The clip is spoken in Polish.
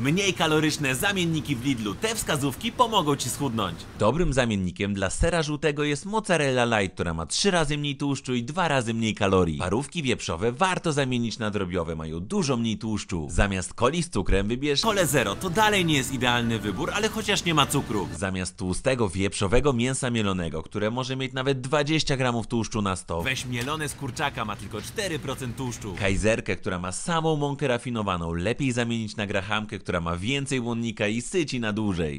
Mniej kaloryczne zamienniki w Lidlu, te wskazówki pomogą Ci schudnąć. Dobrym zamiennikiem dla sera żółtego jest mozzarella light, która ma 3 razy mniej tłuszczu i 2 razy mniej kalorii. Parówki wieprzowe warto zamienić na drobiowe, mają dużo mniej tłuszczu. Zamiast coli z cukrem wybierz kole zero, to dalej nie jest idealny wybór, ale chociaż nie ma cukru. Zamiast tłustego wieprzowego mięsa mielonego, które może mieć nawet 20 gramów tłuszczu na 100. Weź mielone z kurczaka, ma tylko 4% tłuszczu. Kajzerkę, która ma samą mąkę rafinowaną, lepiej zamienić na grahamkę, która ma więcej łąnika i syci na dłużej.